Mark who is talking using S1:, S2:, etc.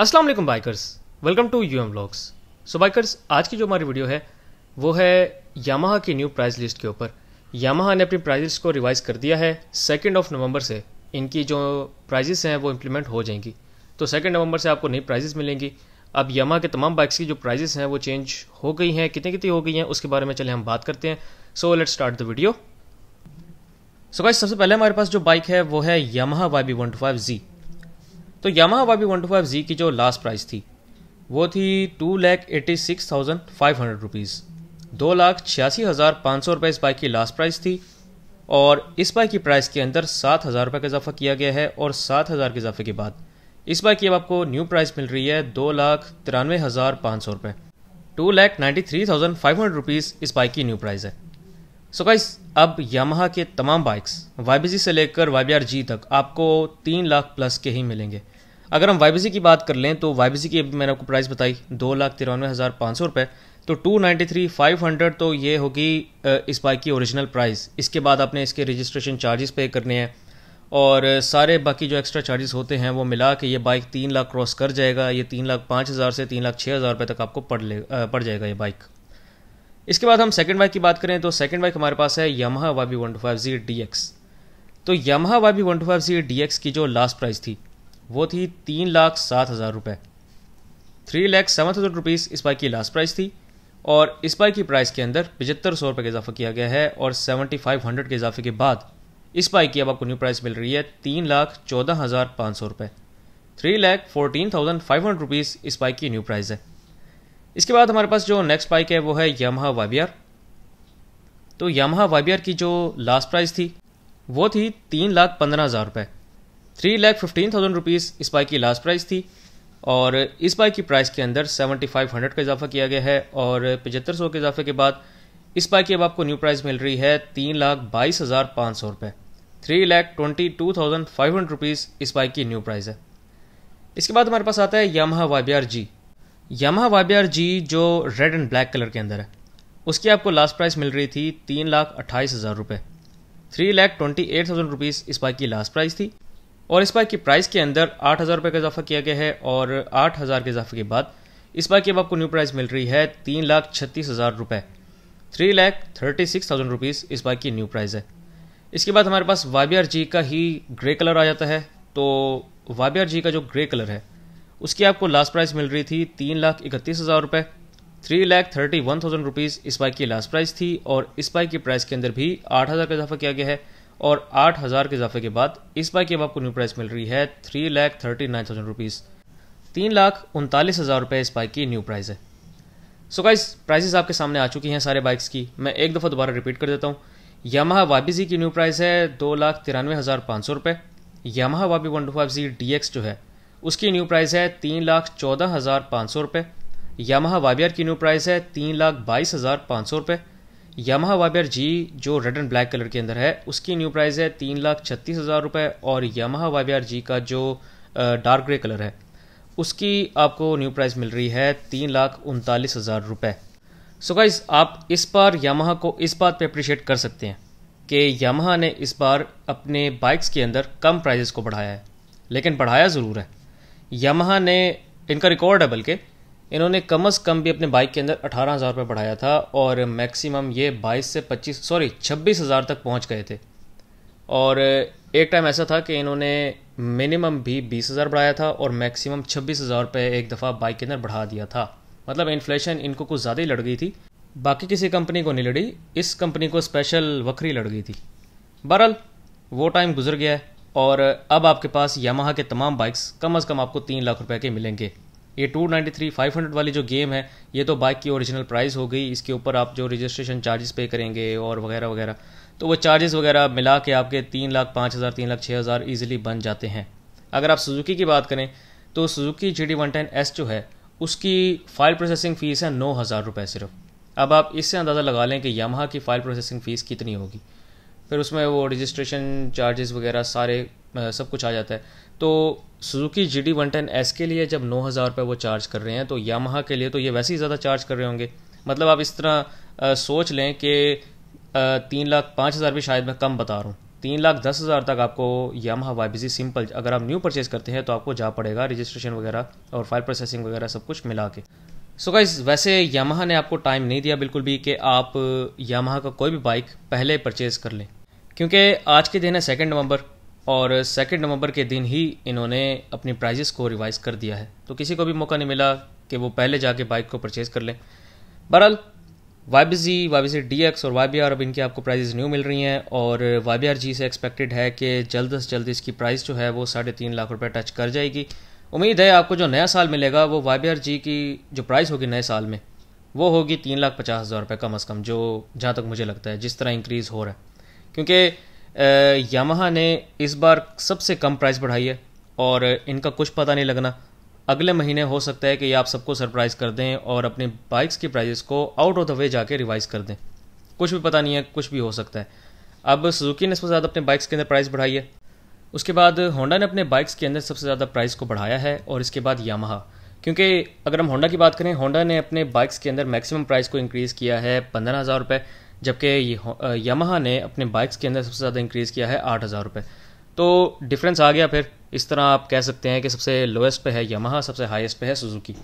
S1: Aslam bikers welcome to U M blogs so bikers आज की जो हमारी वीडियो है वो है यामाहा की न्यू प्राइस लिस्ट के ऊपर यामाहा ने अपनी प्राइस लिस्ट को रिवाइज कर दिया है सेकेंड ऑफ नवंबर से इनकी जो प्राइजेस हैं वो इम्प्लीमेंट हो जाएंगी तो सेकेंड नवंबर से आपको नई प्राइजेस मिलेंगी अब यामा के तमाम बाइक्स की जो प्राइजेस हैं वो चेंज हो गई हैं कितनी कितनी हो गई हैं उसके बारे में चले हम बात करते हैं so let start the video so guys सबसे पहले हमारे पास जो बाइक है वो है Yamaha Y B one two five G तो Yamaha Y B one two five G की जो लास्ट प्राइस थी वो थी two lakh eighty six thousand five hundred rupees दो लाख छियासी हज़ार पाँच सौ रुपये इस बाइक की लास्ट प्राइस थी और इस बाइक की प्राइस के अंदर सात हज़ार रुपये का इजाफा किया गया है और सात हज़ार के इजाफे के बाद इस बाइक की अब आपको न्यू प्राइस मिल रही है दो लाख तिरानवे हज़ार पाँच सौ रुपये two lakh ninety three thousand five hundred rupees इस बाइक की न्यू प्राइस है सो so गाइस अब यामाहा के तमाम बाइक्स वाई से लेकर वाई तक आपको तीन लाख प्लस के ही मिलेंगे अगर हम वाई की बात कर लें तो वाई की मैंने आपको प्राइस बताई दो लाख तिरानवे हज़ार पाँच सौ रुपये तो two ninety three five hundred तो ये होगी इस बाइक की ओरिजिनल प्राइस इसके बाद आपने इसके रजिस्ट्रेशन चार्जेस पे करने हैं और सारे बाकी जो एक्स्ट्रा चार्जेस होते हैं वो मिला के ये बाइक तीन लाख क्रॉस कर जाएगा ये तीन लाख पाँच हज़ार से तीन लाख छः हज़ार रुपये तक आपको पड़ ले पड़ जाएगा ये बाइक इसके बाद हम सेकेंड बाइक की बात करें तो सेकेंड बाइक हमारे पास है Yamaha Y B one two five G D X तो Yamaha Y B one two five G D X की जो लास्ट प्राइस थी वो थी तीन लाख सात हज़ार रुपये three lakh seven thousand rupees इस बाइक की लास्ट प्राइस थी और इस बाइक की प्राइस के अंदर पचहत्तर सौ रुपये का इजाफा किया गया है और सेवेंटी फाइव हंड्रेड के इजाफे के बाद इस बाइक की अब आपको न्यू प्राइस मिल रही है तीन लाख चौदह हज़ार पाँच सौ रुपये three lakh fourteen thousand five hundred rupees इस बाइक की न्यू प्राइस है इसके बाद हमारे पास जो नेक्स्ट बाइक है वो है यामहा वाइबियर तो यामहा वाइबियर की जो लास्ट प्राइस थी वो थी तीन लाख पंद्रह हज़ार रुपये three lakh fifteen thousand rupees इस बाइक की लास्ट प्राइस थी और इस बाइक की प्राइस के अंदर सेवेंटी फाइव हंड्रेड का इजाफा किया गया है और पचहत्तर सौ के इजाफे के बाद इस बाइक की अब आपको न्यू प्राइस मिल रही है तीन लाख बाईस हज़ार पाँच सौ रुपये three lakh twenty two thousand five hundred rupees इस बाइक की न्यू प्राइस है इसके बाद हमारे पास आता है Yamaha Y B R G Yamaha Y B R G जो रेड एंड ब्लैक कलर के अंदर है उसकी आपको लास्ट प्राइस मिल रही थी तीन लाख अट्ठाईस हज़ार रुपये three lakh twenty eight thousand rupees इस बाइक की लास्ट प्राइस थी और इस बाइक की प्राइस के अंदर आठ हज़ार रुपये का इजाफा किया गया है और आठ हज़ार के इजाफे के बाद इस बाइक की अब आपको न्यू प्राइस मिल रही है तीन लाख छत्तीस हज़ार रुपये three lakh thirty six thousand rupees इस बाइक की न्यू प्राइस है इसके बाद हमारे पास वाबीआर जी का ही ग्रे कलर आ जाता है तो वाई जी का जो ग्रे कलर है उसकी आपको लास्ट प्राइस मिल रही थी तीन लाख इकतीस हज़ार रुपये three lakh thirty one thousand rupees इस बाइक की लास्ट प्राइस थी और इस बाइक की प्राइस के अंदर भी आठ हज़ार का इजाफा किया गया है और आठ हज़ार के इजाफे के बाद इस बाइक की अब आपको न्यू प्राइस मिल रही है three lakh thirty nine thousand rupees तीन लाख उनतालीस हज़ार रुपये इस बाइक की न्यू प्राइस है सो गाइस प्राइसेस आपके सामने आ चुकी हैं सारे बाइक्स की मैं एक दफ़ा दोबारा रिपीट कर देता हूँ यामा वाबी जी की न्यू प्राइस है दो लाख तिरानवे हज़ार पाँच सौ रुपए Yamaha Y B one two five G D X जो है उसकी न्यू प्राइस है तीन लाख चौदह हज़ार पाँच सौ रुपए यामा वाबियर की न्यू प्राइस है तीन लाख बाईस हज़ार पाँच सौ रुपये यामाहा वाबियर जी जो रेड एंड ब्लैक कलर के अंदर है उसकी न्यू प्राइस है तीन लाख छत्तीस हज़ार रुपये और यामाहा वाबियर जी का जो डार्क ग्रे कलर है उसकी आपको न्यू प्राइस मिल रही है तीन लाख उनतालीस हज़ार रुपये सो गाइज आप इस बार यामाहा को इस बात पे अप्रिशिएट कर सकते हैं कि यामाहा ने इस बार अपने बाइक्स के अंदर कम प्राइजेस को बढ़ाया है लेकिन बढ़ाया ज़रूर है यामाहा ने इनका रिकॉर्ड है बल्कि इन्होंने कम अज़ कम भी अपने बाइक के अंदर अठारह हज़ार रुपये बढ़ाया था और मैक्सिमम ये बाईस से पच्चीस सॉरी छब्बीस हज़ार तक पहुँच गए थे और एक टाइम ऐसा था कि इन्होंने मिनिमम भी बीस हज़ार बढ़ाया था और मैक्सिमम छब्बीस हज़ार रुपये एक दफ़ा बाइक के अंदर बढ़ा दिया था मतलब इन्फ्लेशन इनको कुछ ज़्यादा ही लड़ गई थी बाकी किसी कंपनी को नहीं लड़ी इस कंपनी को स्पेशल वक्री लड़ गई थी बहरहाल वो टाइम गुजर गया है और अब आपके पास यामाहा के तमाम बाइक्स कम अज़ कम आपको तीन लाख रुपए के मिलेंगे ये 293 500 वाली जो गेम है ये तो बाइक की ओरिजिनल प्राइस हो गई इसके ऊपर आप जो रजिस्ट्रेशन चार्जेस पे करेंगे और वगैरह वगैरह तो वो चार्जेस वगैरह मिला के आपके तीन लाख पाँच हज़ार तीन लाख छः हज़ार ईजिली बन जाते हैं अगर आप सुजुकी की बात करें तो Suzuki G D one ten S जो है उसकी फाइल प्रोसेसिंग फ़ीस है नौ हज़ार रुपये सिर्फ अब आप इससे अंदाज़ा लगा लें कि यामहा की फ़ाइल प्रोसेसिंग फ़ीस कितनी होगी फिर उसमें वो रजिस्ट्रेशन चार्जेस वगैरह सारे सब कुछ आ जाता है तो Suzuki G D one ten S के लिए जब नौ हज़ार रुपये वो चार्ज कर रहे हैं तो यामहा के लिए तो ये वैसे ही ज़्यादा चार्ज कर रहे होंगे मतलब आप इस तरह आ, सोच लें कि तीन लाख पाँच हज़ार भी शायद मैं कम बता रहा हूँ तीन लाख दस हज़ार तक आपको यामहा वाई सिंपल अगर आप न्यू परचेज़ करते हैं तो आपको जा पड़ेगा रजिस्ट्रेशन वगैरह और फाइल प्रोसेसिंग वगैरह सब कुछ मिला के सो so गाइज वैसे यामा ने आपको टाइम नहीं दिया बिल्कुल भी कि आप यामहा का कोई भी बाइक पहले परचेज़ कर लें क्योंकि आज के दिन है सेकेंड नवंबर और सेकेंड नवंबर के दिन ही इन्होंने अपनी प्राइजेस को रिवाइज़ कर दिया है तो किसी को भी मौका नहीं मिला कि वो पहले जाके बाइक को परचेज़ कर लें बहरहाल Y B G Y B G D X और वाई बी आर अब इनकी आपको प्राइजेज न्यू मिल रही हैं और वाई बी आर जी से एक्सपेक्टेड है कि जल्द से जल्द इसकी प्राइस जो है वो साढ़े तीन लाख रुपये टच कर जाएगी उम्मीद है आपको जो नया साल मिलेगा वो वाई बी आर जी की जो प्राइस होगी नए साल में वो होगी तीन लाख पचास हज़ार रुपये कम अज़ कम जो जहाँ तक मुझे लगता है जिस तरह इंक्रीज़ हो रहा है क्योंकि यामाहा ने इस बार सबसे कम प्राइस बढ़ाई है और इनका कुछ पता नहीं लगना अगले महीने हो सकता है कि आप सबको सरप्राइज़ कर दें और अपने बाइक्स की प्राइजेस को आउट ऑफ द वे जाके रिवाइज़ कर दें कुछ भी पता नहीं है कुछ भी हो सकता है अब सुजुकी ने सबसे ज़्यादा अपने बाइक्स के अंदर प्राइस बढ़ाई है उसके बाद होंडा ने अपने बाइक्स के अंदर सबसे ज़्यादा प्राइस को बढ़ाया है और इसके बाद यामहा क्योंकि अगर हम होंडा की बात करें होंडा ने अपने बाइक्स के अंदर मैक्सिमम प्राइस को इंक्रीज़ किया है पंद्रह हज़ार रुपये जबकि यमहा ने अपने बाइक्स के अंदर सबसे ज़्यादा इंक्रीज़ किया है आठ हज़ार रुपये तो डिफरेंस आ गया फिर इस तरह आप कह सकते हैं कि सबसे लोएस्ट पे है यमहा सबसे हाईएस्ट पे है सुजुकी